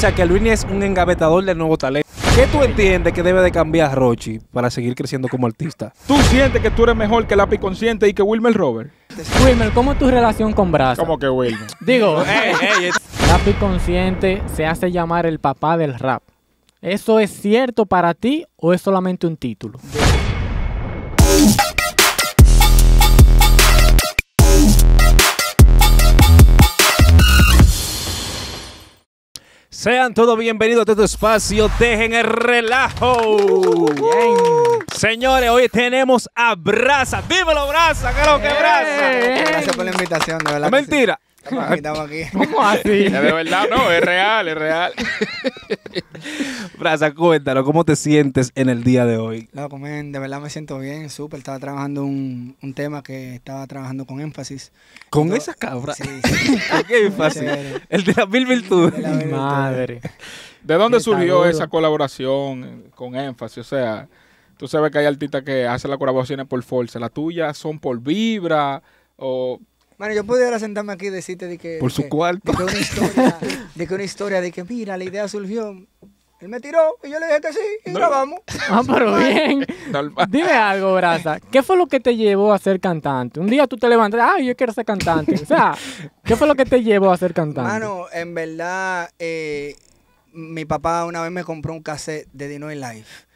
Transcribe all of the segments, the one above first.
sea que Luini es un engavetador de nuevo talento. ¿Qué tú entiendes que debe de cambiar Rochi para seguir creciendo como artista? ¿Tú sientes que tú eres mejor que Lápiz Consciente y que Wilmer Robert? Wilmer, ¿cómo es tu relación con Brazo? ¿Cómo que Wilmer? Digo, Lapi Lápiz Consciente se hace llamar el papá del rap. ¿Eso es cierto para ti o es solamente un título? Sean todos bienvenidos a este espacio. Dejen el relajo. Señores, hoy tenemos a Brasa. Dímelo, Brasa. que Braza. Gracias por la invitación, de verdad. mentira. ¿Cómo así? de verdad, no, es real, es real. Braza, cuéntanos, ¿cómo te sientes en el día de hoy? Pues, de verdad me siento bien, súper. Estaba trabajando un, tema que estaba trabajando con énfasis. ¿Con esas cabras? Sí, qué El de las mil virtudes. Madre. ¿De dónde surgió esa colaboración con énfasis? O sea, tú sabes que hay artistas que hacen las colaboraciones por fuerza. Las tuyas son por vibra o bueno, yo pudiera sentarme aquí y decirte de que... Por su cuarto. De que, una pues. historia, de que una historia de que, mira, la idea surgió él me tiró y yo le dije que este sí y grabamos. Ah, pero bien. Dime algo, Brasa. ¿Qué fue lo que te llevó a ser cantante? Un día tú te levantas, ah, yo quiero ser cantante. O sea, ¿qué fue lo que te llevó a ser cantante? Mano, en verdad, eh, mi papá una vez me compró un cassette de Dino Life.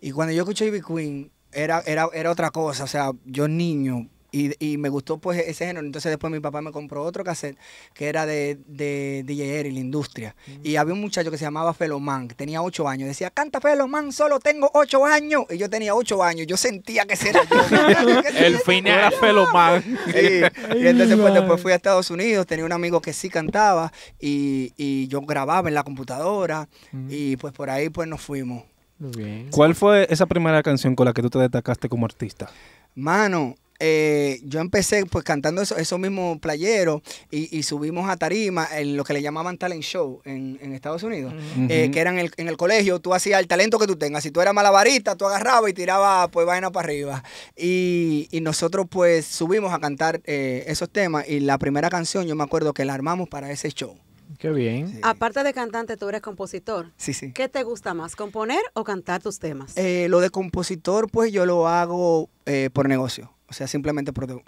Y cuando yo escuché Ivy Queen, era, era, era otra cosa. O sea, yo niño, y, me gustó pues ese género. Entonces después mi papá me compró otro cassette que era de, de DJ Eri, la industria. Mm. Y había un muchacho que se llamaba Felomán, que tenía ocho años. Decía, canta Felomán, solo tengo ocho años. Y yo tenía ocho años. Yo sentía que era yo. El fin era Felomán. Y entonces pues, después fui a Estados Unidos, tenía un amigo que sí cantaba y, yo grababa en la computadora. Mm. Y pues por ahí pues nos fuimos. Bien. ¿Cuál fue esa primera canción con la que tú te destacaste como artista? Mano, eh, yo empecé pues cantando esos mismos playeros y, subimos a tarima en lo que le llamaban talent show en, Estados Unidos, eh, que eran en, el colegio, tú hacías el talento que tú tengas, si tú eras malabarista, tú agarrabas y tirabas pues vaina para arriba. Y, y nosotros pues subimos a cantar eh, esos temas y la primera canción yo me acuerdo que la armamos para ese show. Qué bien. Aparte de cantante, tú eres compositor. Sí, sí. ¿Qué te gusta más, componer o cantar tus temas? lo de compositor, pues yo lo hago por negocio. O sea, simplemente por, tu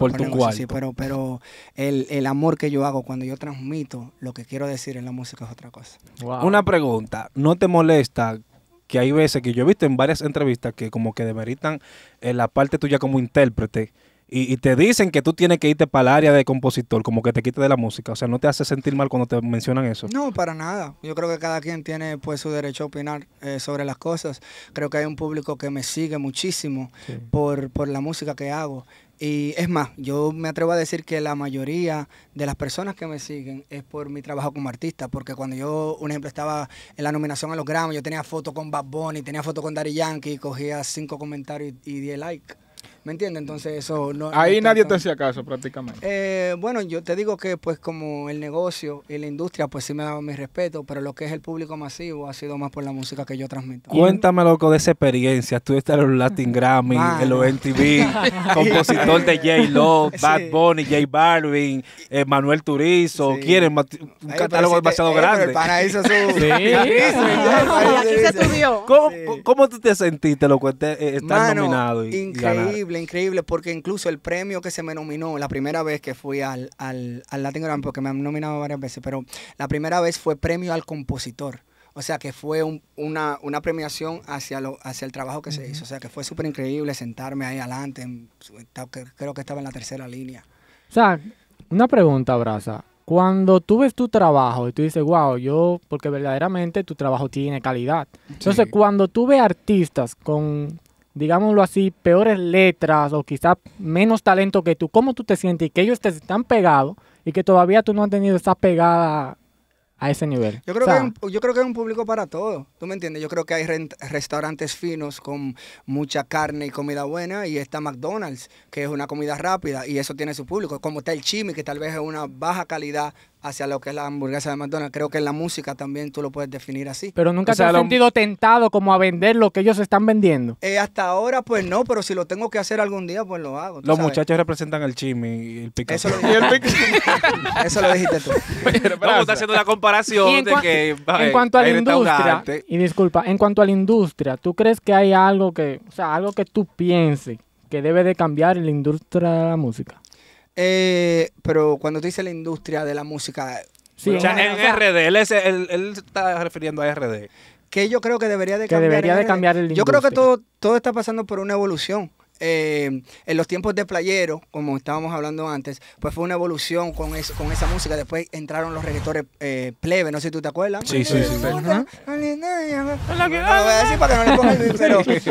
pero, pero el, amor que yo hago cuando yo transmito lo que quiero decir en la música es otra cosa. Una pregunta, ¿no te molesta que hay veces que yo he visto en varias entrevistas que como que demeritan eh, la parte tuya como intérprete? y, te dicen que tú tienes que irte para el área de compositor, como que te quite de la música. O sea, ¿no te hace sentir mal cuando te mencionan eso? No, para nada. Yo creo que cada quien tiene pues su derecho a opinar eh, sobre las cosas. Creo que hay un público que me sigue muchísimo por, la música que hago. Y es más, yo me atrevo a decir que la mayoría de las personas que me siguen es por mi trabajo como artista, porque cuando yo, un ejemplo, estaba en la nominación a los Grammy, yo tenía fotos con Bad Bunny, tenía fotos con Daddy Yankee, cogía cinco comentarios y diez likes. ¿Me entiendes? Entonces eso no... Ahí nadie te hacía caso prácticamente. Eh, bueno, yo te digo que pues como el negocio y la industria pues sí me dado mi respeto, pero lo que es el público masivo ha sido más por la música que yo transmito. Cuéntame loco de esa experiencia, tú estás en los Latin Grammy, en los MTV, compositor de J. Lo, Bad Bunny, J. Balvin, eh, Manuel Turizo, sí. quieren un catálogo demasiado eh, grande. el Aquí se subió. ¿Cómo, tú te sentiste loco este, estar nominado y, Increíble, increíble, porque incluso el premio que se me nominó la primera vez que fui al, al, Latin Grammy, porque me han nominado varias veces, pero la primera vez fue premio al compositor. O sea que fue una, premiación hacia, lo, hacia el trabajo que se hizo. O sea que fue súper increíble sentarme ahí adelante. creo que estaba en la tercera línea. O sea, una pregunta, Brasa. Cuando tú ves tu trabajo y tú dices, wow, yo, porque verdaderamente tu trabajo tiene calidad. Entonces, cuando tú ves artistas con digámoslo así, peores letras o quizás menos talento que tú, ¿cómo tú te sientes y que ellos te están pegados y que todavía tú no has tenido esa pegada a ese nivel. Yo creo, que, yo creo que es un público para todo, ¿tú me entiendes? Yo creo que hay restaurantes finos con mucha carne y comida buena y está McDonald's, que es una comida rápida y eso tiene su público, como está el Chimi, que tal vez es una baja calidad hacia lo que es la hamburguesa de McDonald's. Creo que en la música también tú lo puedes definir así. Pero nunca te has sentido tentado como a vender lo que ellos están vendiendo. Eh, hasta ahora, pues no, pero si lo tengo que hacer algún día, pues lo hago. Los muchachos representan el chisme y el pico. Eso, lo, dijiste tú. Pero, haciendo la comparación de que. en cuanto a la industria, y disculpa, en cuanto a la industria, ¿tú crees que hay algo que, o sea, algo que tú pienses que debe de cambiar en la industria de la música? Eh, pero cuando tú dices la industria de la música. en, RD, él, está refiriendo a RD. Que yo creo que debería de cambiar. Yo creo que todo, todo está pasando por una evolución. Eh, en los tiempos de playero, como estábamos hablando antes, pues fue una evolución con, esa música. Después entraron los reggaetores eh, plebe, no sé si tú te acuerdas. Sí, sí, sí.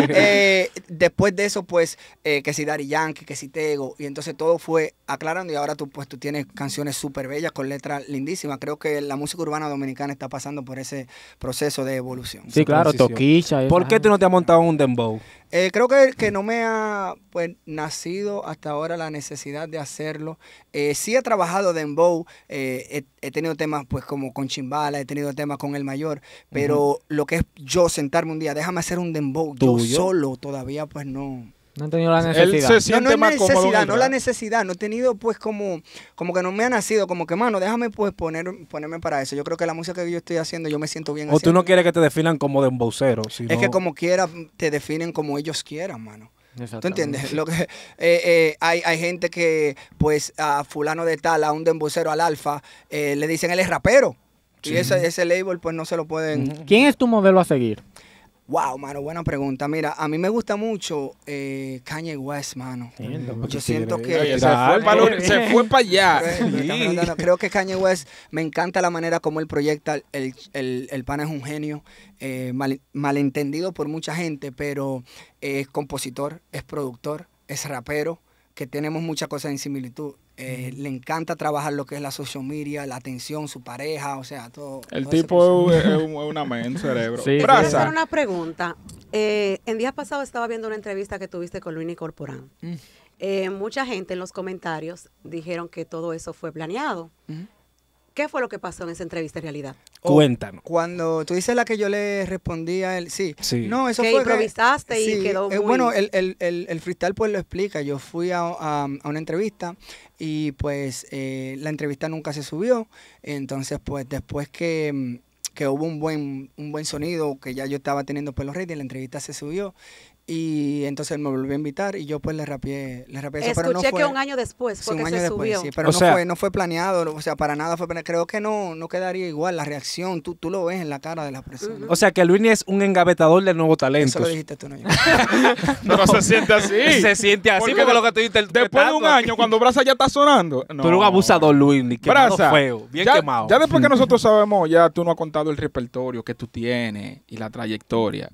Eh, después de eso, pues, que si Dari Yankee, que si Tego, y entonces todo fue aclarando y ahora tú, pues, tú tienes canciones súper bellas con letras lindísimas. Creo que la música urbana dominicana está pasando por ese proceso de evolución. Sí, claro, Toquicha. ¿Por qué tú no te has montado un dembow? Eh, creo que, que, no me ha pues, nacido hasta ahora la necesidad de hacerlo. Eh, sí he trabajado dembow, eh, he, he, tenido temas pues como con Chimbala, he tenido temas con El Mayor, pero lo que es yo sentarme un día, déjame hacer un dembow, yo solo todavía pues no. No he tenido la necesidad. no, no no la necesidad. No he tenido pues como, como que no me ha nacido, como que mano, déjame pues poner, ponerme para eso. Yo creo que la música que yo estoy haciendo, yo me siento bien. O tú no quieres que te definan como de un Es que como quieras, te definen como ellos quieran, mano. ¿Tú entiendes? Lo que, eh, eh, hay, hay, gente que, pues, a fulano de tal, a un dembocero, al alfa, eh, le dicen él es rapero. Y ese, ese label, pues, no se lo pueden... ¿Quién es tu modelo a seguir? Wow, mano, buena pregunta. Mira, a mí me gusta mucho eh, Kanye West, mano. Yo siento que... se, fue para, allá. Creo que Kanye West, me encanta la manera como él proyecta. El, el, pana es un genio, eh, malentendido por mucha gente, pero es compositor, es productor, es rapero que tenemos muchas cosas en similitud. Eh, le encanta trabajar lo que es la social media, la atención, su pareja, o sea, todo. El tipo es, es, una mente, cerebro. Sí. Quiero hacer una pregunta. El eh, en días pasados estaba viendo una entrevista que tuviste con Luini Corporán. Mm. Eh, mucha gente en los comentarios dijeron que todo eso fue planeado. ¿Qué fue lo que pasó en esa entrevista en realidad? Cuéntame. Cuando tú dices la que yo le respondí a él, sí. sí. No, eso improvisaste y quedó eh, muy... bueno, el, el, el, el, freestyle pues lo explica. Yo fui a, una entrevista y pues eh, la entrevista nunca se subió. Entonces pues después mm, que hubo un buen, un buen sonido, que ya yo estaba teniendo pelos reyes, la entrevista se subió y entonces él me volvió a invitar y yo pues le rapié, le Escuché pero no fue, que un año después fue un que año se subió. Sí, pero no, fue, no fue planeado, o sea, para nada fue Creo que no, no quedaría igual la reacción, tú, tú lo ves en la cara de la persona. O sea, que Luis es un engavetador de nuevo talento. Eso lo dijiste tú, no yo. no, se siente así. Se siente así porque, lo que tú Después de un año, cuando Brasa ya está sonando. Tú eres un abusador, Luis, que Braza feo, bien quemado. Ya después que nosotros sabemos, ya tú no has contado el repertorio que tú tienes y la trayectoria.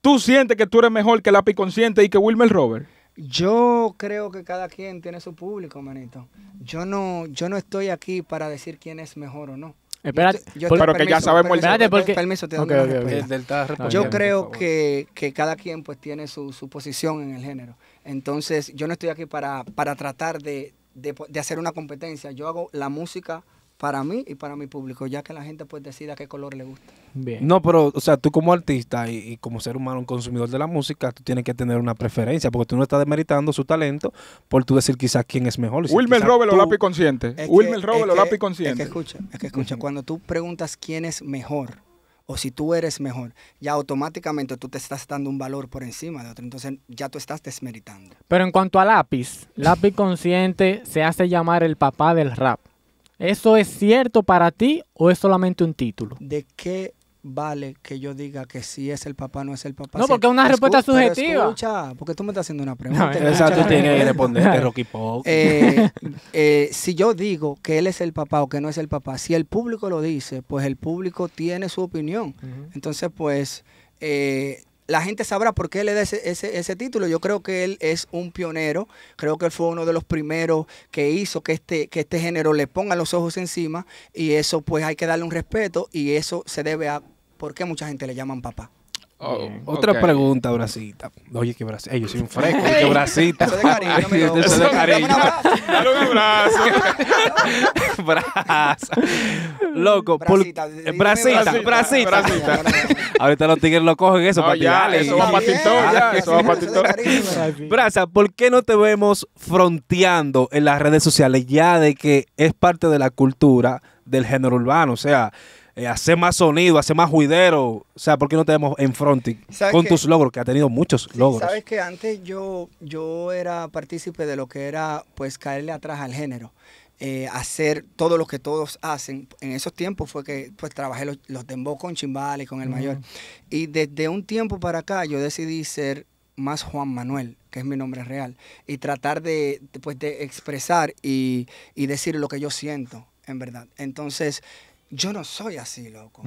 ¿Tú sientes que tú eres mejor que Lápiz Consciente y que Wilmer Robert? Yo creo que cada quien tiene su público, manito. Yo no, yo no estoy aquí para decir quién es mejor o no. Espérate, yo, pero que ya sabemos el Espérate, porque... Permiso, te okay, okay, pues, Yo creo que, que, cada quien pues tiene su, posición en el género. Entonces, yo no estoy aquí para, para tratar de, de hacer una competencia. Yo hago la música para mí y para mi público, ya que la gente pues decida qué color le gusta. No, pero, o sea, tú como artista y, como ser humano, un consumidor de la música, tú tienes que tener una preferencia, porque tú no estás desmeritando su talento por tú decir quizás quién es mejor. Wilmer Robel o Lápiz Consciente. Wilmer Robel Lápiz Consciente. Es que escucha, es que escucha, cuando tú preguntas quién es mejor o si tú eres mejor, ya automáticamente tú te estás dando un valor por encima de otro, entonces ya tú estás desmeritando. Pero en cuanto a Lápiz, Lápiz Consciente se hace llamar el papá del rap. ¿Eso es cierto para ti o es solamente un título? ¿De qué vale que yo diga que sí es el papá o no es el papá? No, porque es una respuesta subjetiva. Escucha, porque tú me estás haciendo una pregunta. No, eh, tú eh, tienes que responderte, eh, Rocky si yo digo que él es el papá o que no es el papá, si el público lo dice, pues el público tiene su opinión. Entonces, pues... Eh, la gente sabrá por qué le da ese, ese, ese, título. Yo creo que él es un pionero. Creo que él fue uno de los primeros que hizo que este, que este género le ponga los ojos encima. Y eso, pues, hay que darle un respeto. Y eso se debe a por qué mucha gente le llaman papá. Oh, otra pregunta, Bracita. Oye, qué Bracita. yo soy un fresco. Hey, Bracita. Dale un abrazo. Loco. Bracita. Bracita. Bracita. Ahorita los tigres lo cogen eso no, para Eso va para ya. Eso va para ¿por qué no te vemos fronteando en las redes sociales ya de que es parte de la cultura del género urbano? O sea eh, hacer más sonido, hacer más juidero. O sea, ¿por qué no te vemos en fronting con tus logros? Que ha tenido muchos logros. Sabes que antes yo, yo era partícipe de lo que era pues caerle atrás al género. Eh, hacer todo lo que todos hacen. En esos tiempos fue que pues trabajé los, los dembos con Chimbales, con el mayor. Y desde un tiempo para acá yo decidí ser más Juan Manuel, que es mi nombre real, y tratar de, pues, de expresar y, y decir lo que yo siento, en verdad. Entonces, yo no soy así, loco.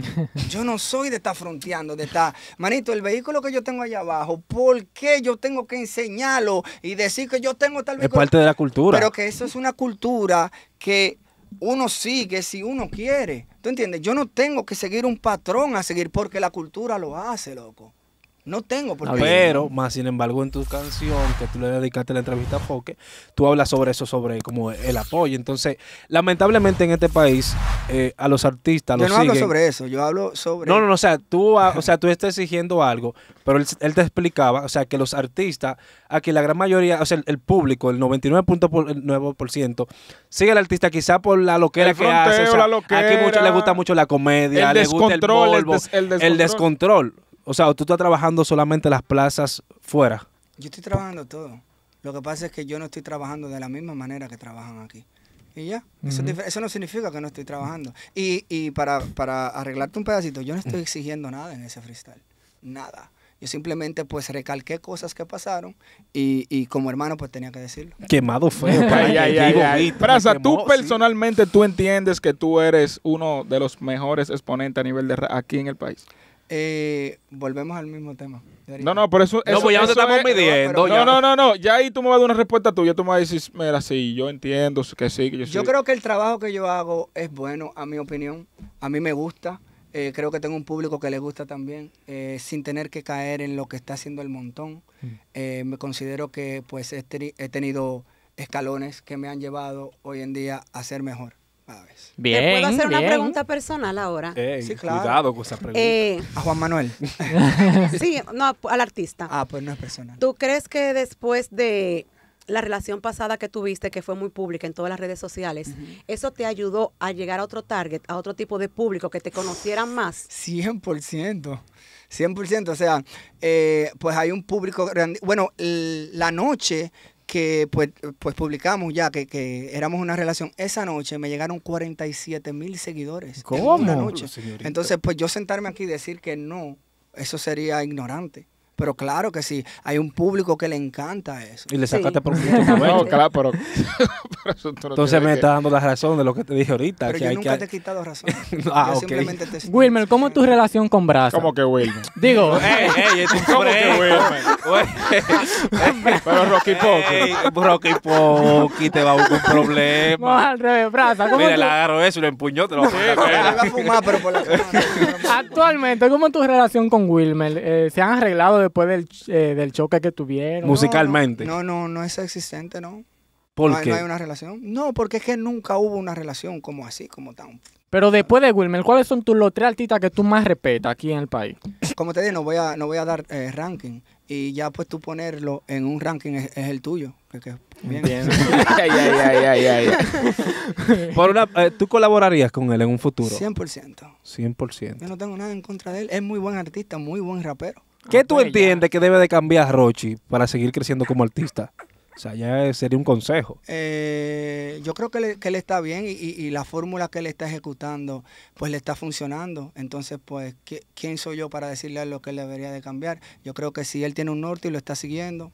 Yo no soy de estar fronteando, de estar, manito, el vehículo que yo tengo allá abajo, ¿por qué yo tengo que enseñarlo y decir que yo tengo tal vehículo? Es parte de la cultura. Pero que eso es una cultura que uno sigue si uno quiere. ¿Tú entiendes? Yo no tengo que seguir un patrón a seguir porque la cultura lo hace, loco. No tengo por Pero, más sin embargo, en tu canción, que tú le dedicaste la entrevista a Foque, tú hablas sobre eso, sobre como el apoyo. Entonces, lamentablemente en este país, eh, a los artistas los Yo no hablo sobre eso, yo hablo sobre... No, no, no, o sea, tú, o sea, tú estás exigiendo algo, pero él, te explicaba, o sea, que los artistas, a que la gran mayoría, o sea, el, público, el 99.9%, sigue al artista quizá por la loquera que hace. aquí mucho, le gusta mucho la comedia, gusta el el descontrol. El descontrol. O sea, tú estás trabajando solamente las plazas fuera. Yo estoy trabajando todo. Lo que pasa es que yo no estoy trabajando de la misma manera que trabajan aquí. Y ya, eso, no significa que no estoy trabajando. Y, para, arreglarte un pedacito, yo no estoy mm. exigiendo nada en ese freestyle. Nada. Yo simplemente pues recalqué cosas que pasaron y, y como hermano pues tenía que decirlo. Quemado feo. Praza, tú personalmente, ¿tú entiendes que tú eres uno de los mejores exponentes a nivel de aquí en el país? Eh, volvemos al mismo tema. No, no, por eso. No, pues ya no estamos midiendo. No, no, no, no, Ya ahí tú me vas a dar una respuesta tuya. Tú me vas a decir, mira, sí, yo entiendo que sí, yo, creo que el trabajo que yo hago es bueno, a mi opinión. A mí me gusta. Eh, creo que tengo un público que le gusta también, eh, sin tener que caer en lo que está haciendo el montón. Mm. Eh, me considero que pues he tenido escalones que me han llevado hoy en día a ser mejor. Bien. puedo hacer una pregunta personal ahora? Eh, sí, claro. Cuidado con esa pregunta. Eh, a Juan Manuel. sí, no, al artista. Ah, pues no es personal. ¿Tú crees que después de la relación pasada que tuviste, que fue muy pública en todas las redes sociales, ¿eso te ayudó a llegar a otro target, a otro tipo de público, que te conocieran más? 100%. 100%, o sea, eh, pues hay un público Bueno, la noche que pues, pues publicamos ya que, que, éramos una relación, esa noche me llegaron 47 mil seguidores. ¿Cómo? una noche. Entonces, pues yo sentarme aquí y decir que no, eso sería ignorante pero claro que sí, hay un público que le encanta eso. Y le sacaste por un No, claro, pero, Entonces me estás dando la razón de lo que te dije ahorita. que nunca te he quitado razón. ah, Wilmer, ¿cómo es tu relación con Brasa? ¿Cómo que Wilmer? Digo, ¿cómo Wilmer? pero Rocky Pocky. Rocky Pocky te va a buscar un problema. al revés, Mira, le eso y lo empuñó, fumar, pero por Actualmente, ¿cómo es tu relación con Wilmer? Eh, ¿Se han arreglado de después eh, del, choque que tuvieron. Musicalmente. No, no, no, es existente, ¿no? ¿Por no, qué? hay una relación. No, porque es que nunca hubo una relación como así, como tan. Pero después de Wilmer, ¿cuáles son tus los tres artistas que tú más respetas aquí en el país? Como te dije, no voy a, no voy a dar eh, ranking. Y ya pues tú ponerlo en un ranking es, el tuyo. es bien. ay, ay, ay, Por una, eh, ¿Tú colaborarías con él en un futuro? 100%. 100%. Yo no tengo nada en contra de él. Es muy buen artista, muy buen rapero. ¿Qué ah, tú pues, entiendes que debe de cambiar Rochi para seguir creciendo como artista? O sea, ya sería un consejo. Eh, yo creo que él está bien y, la fórmula que él está ejecutando, pues le está funcionando. Entonces, pues, ¿quién soy yo para decirle a lo que él debería de cambiar? Yo creo que si él tiene un norte y lo está siguiendo,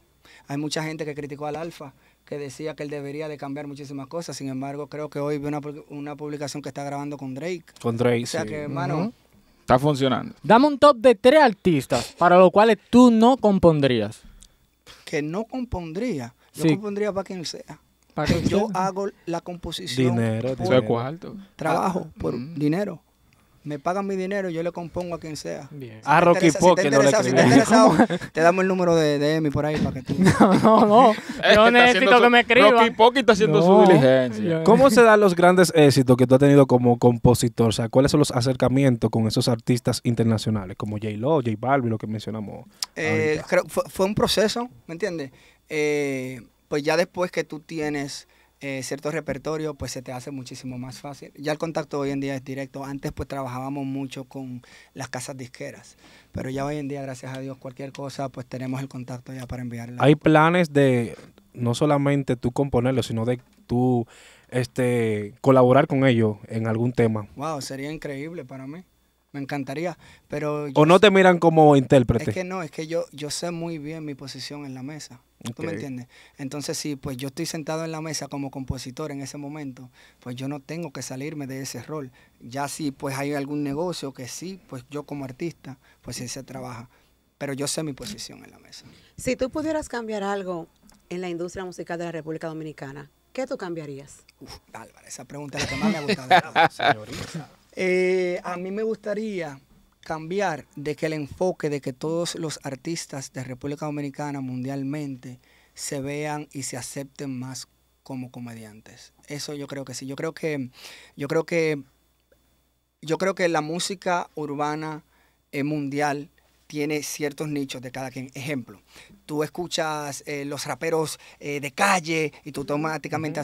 hay mucha gente que criticó al Alfa, que decía que él debería de cambiar muchísimas cosas. Sin embargo, creo que hoy vi una, publicación que está grabando con Drake. Con Drake, O sea que, hermano, Está funcionando. Dame un top de tres artistas para los cuales tú no compondrías. Que no compondría. Yo compondría para quien sea. ¿Para yo hago la composición. Dinero, Trabajo, por dinero. Ah, mm me pagan mi dinero, yo le compongo a quien sea. Bien. a ah, Rocky Pocky no le si te, damos el número de, de Emi por ahí para que tú. no, no, no. Eh, yo necesito que me escriban. Rocky Pocky está haciendo su diligencia. ¿Cómo se dan los grandes éxitos que tú has tenido como compositor? O sea, ¿cuáles son los acercamientos con esos artistas internacionales como J. Lo, J. Balvin, lo que mencionamos? Eh, creo, fue, un proceso, ¿me entiendes? Eh, pues ya después que tú tienes eh, cierto repertorio, pues se te hace muchísimo más fácil. Ya el contacto hoy en día es directo. Antes pues trabajábamos mucho con las casas disqueras, pero ya hoy en día, gracias a Dios, cualquier cosa, pues tenemos el contacto ya para enviarla. Hay planes de no solamente tú componerlo, sino de tú este, colaborar con ellos en algún tema. Wow, sería increíble para mí me encantaría, pero... o no te miran como intérprete. Es que no, es que yo, yo sé muy bien mi posición en la mesa. ¿Tú me entiendes? Entonces, si pues yo estoy sentado en la mesa como compositor en ese momento, pues yo no tengo que salirme de ese rol. Ya si pues hay algún negocio que sí, pues yo como artista, pues sí se trabaja. Pero yo sé mi posición en la mesa. Si tú pudieras cambiar algo en la industria musical de la República Dominicana, ¿qué tú cambiarías? Uf, Álvaro, esa pregunta es la que más me ha gustado. Señorita. Eh, a mí me gustaría cambiar de que el enfoque de que todos los artistas de República Dominicana mundialmente se vean y se acepten más como comediantes. Eso yo creo que sí. Yo creo que, yo creo que, yo creo que la música urbana eh, mundial tiene ciertos nichos de cada quien. Ejemplo, tú escuchas eh, los raperos de calle y tú automáticamente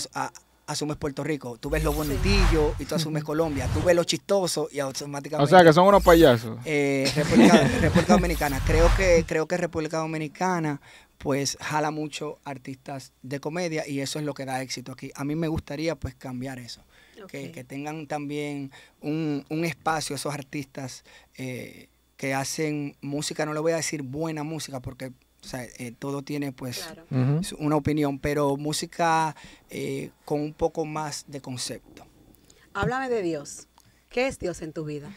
asumes Puerto Rico. Tú ves lo bonitillo y tú asumes Colombia. Tú ves lo chistoso y automáticamente. O sea, que son unos payasos. Eh, República, Dominicana. Creo que, creo que República Dominicana pues jala mucho artistas de comedia y eso es lo que da éxito aquí. A mí me gustaría pues cambiar eso. Que, tengan también un, espacio esos artistas eh, que hacen música, no le voy a decir buena música porque o sea, eh, todo tiene pues una opinión, pero música eh, con un poco más de concepto. Háblame de Dios. ¿Qué es Dios en tu vida?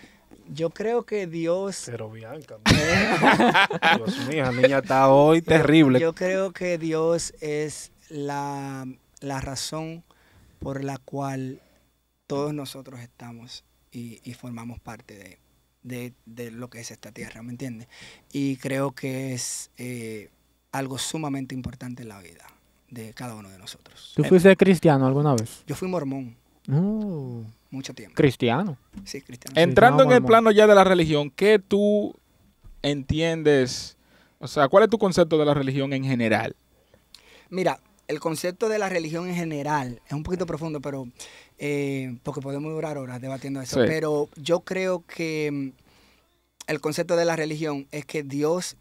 Yo creo que Dios... Pero Bianca. Dios mío, la niña está hoy terrible. Yo, creo que Dios es la, razón por la cual todos nosotros estamos y, y formamos parte de de, lo que es esta tierra, ¿me entiendes? Y creo que es eh, algo sumamente importante en la vida de cada uno de nosotros. ¿Tú eh, fuiste cristiano alguna vez? Yo fui mormón. Oh. Mucho tiempo. ¿Cristiano? Sí, cristiano. Entrando en el plano ya de la religión, ¿qué tú entiendes? O sea, ¿cuál es tu concepto de la religión en general? Mira, el concepto de la religión en general es un poquito profundo, pero eh, porque podemos durar horas debatiendo eso, pero yo creo que mm, el concepto de la religión es que Dios,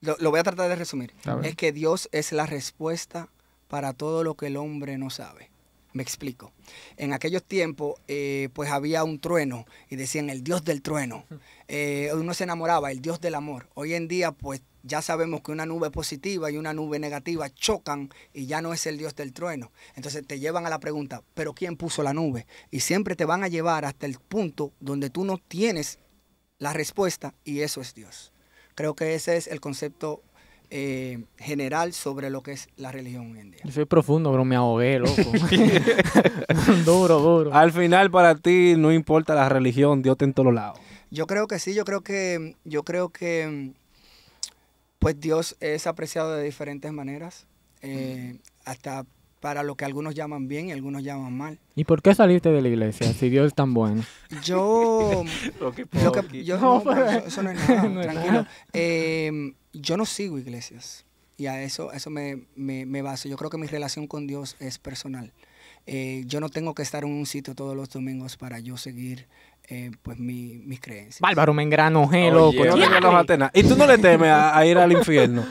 lo, voy a tratar de resumir, es que Dios es la respuesta para todo lo que el hombre no sabe. Me explico. En aquellos tiempos, eh, pues había un trueno y decían el dios del trueno. Eh, uno se enamoraba, el dios del amor. Hoy en día, pues ya sabemos que una nube positiva y una nube negativa chocan y ya no es el Dios del trueno. Entonces te llevan a la pregunta, ¿pero quién puso la nube? Y siempre te van a llevar hasta el punto donde tú no tienes la respuesta y eso es Dios. Creo que ese es el concepto eh, general sobre lo que es la religión hoy en día. soy profundo, pero me ahogué, loco. duro, duro. Al final, para ti, no importa la religión, Dios está en todos lados. Yo creo que sí, yo creo que, yo creo que mm, pues Dios es apreciado de diferentes maneras, eh, hasta para lo que algunos llaman bien y algunos llaman mal. ¿Y por qué salirte de la iglesia si Dios es tan bueno? Yo... yo, no, eso, no es tranquilo. Em, yo no sigo iglesias y a eso, eso me, baso. Yo creo que mi relación con Dios es personal. Eh, yo no tengo que estar en un sitio todos los domingos para yo seguir eh, pues mi, mis creencias. Bárbaro Mengrano, engrano loco yo ¿Y tú no le temes a, a ir al infierno?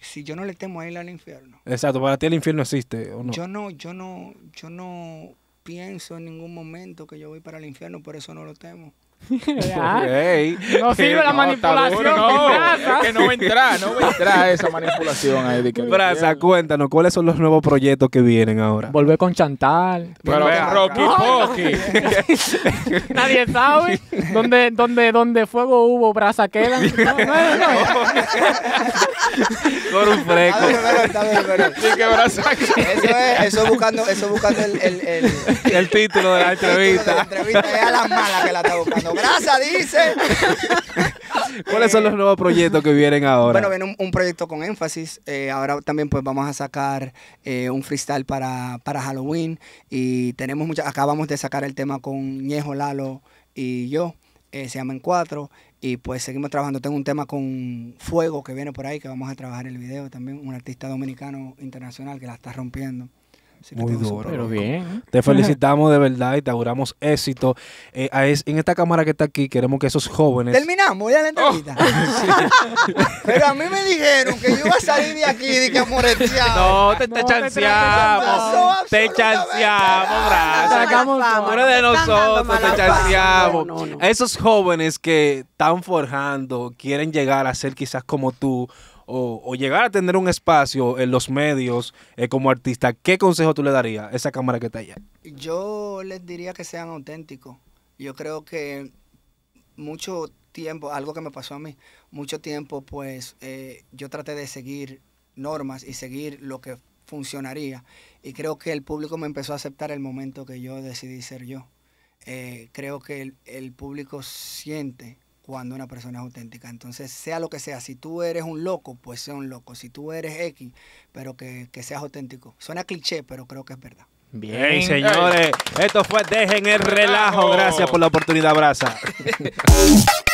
si yo no le temo a ir al infierno. Exacto, para ti el infierno existe o no. Yo no, yo no, yo no pienso en ningún momento que yo voy para el infierno, por eso no lo temo. Ah, no sirve la manipulación. No, que no va a entrar, no va a entrar esa manipulación ahí. Braza, cuéntanos, ¿cuáles son los nuevos proyectos que vienen ahora? Volver con Chantal. Pero es Rocky Pocky. Nadie sabe dónde, dónde, fuego hubo, brasa queda. No, no, no. Con un fresco. Ah, eso es, buscando, eso buscando el, el, el, título de la entrevista. la entrevista es a las malas que la está buscando. Gracias, dice. ¿Cuáles son los nuevos proyectos que vienen ahora? Bueno, viene un, proyecto con énfasis. Eh, ahora también pues vamos a sacar eh, un freestyle para, para Halloween. Y tenemos muchas, acabamos de sacar el tema con Ñejo, Lalo y yo. Eh, se llaman Cuatro y pues seguimos trabajando. Tengo un tema con Fuego que viene por ahí, que vamos a trabajar el video también, un artista dominicano internacional que la está rompiendo. Muy duro. Pero bien. Te felicitamos de verdad y te auguramos éxito. Eh, a en esta cámara que está aquí, queremos que esos jóvenes. Terminamos a la oh. entrevista. Pero a mí me dijeron que yo iba a salir de aquí y que amoreteado. No, te, chanceamos. Te, te chanceamos, Sacamos uno de nosotros, te chanceamos. esos jóvenes que están forjando, quieren llegar a ser quizás como tú o, llegar a tener un espacio en los medios eh, como artista, ¿qué consejo tú le darías a esa cámara que está allá? Yo les diría que sean auténticos. Yo creo que mucho tiempo, algo que me pasó a mí, mucho tiempo pues eh, yo traté de seguir normas y seguir lo que funcionaría. Y creo que el público me empezó a aceptar el momento que yo decidí ser yo. Eh, creo que el, el, público siente cuando una persona es auténtica. Entonces, sea lo que sea, si tú eres un loco, pues sea un loco. Si tú eres X, pero que, seas auténtico. Suena cliché, pero creo que es verdad. Bien, señores. Esto fue Dejen el relajo. Gracias por la oportunidad, Abraza.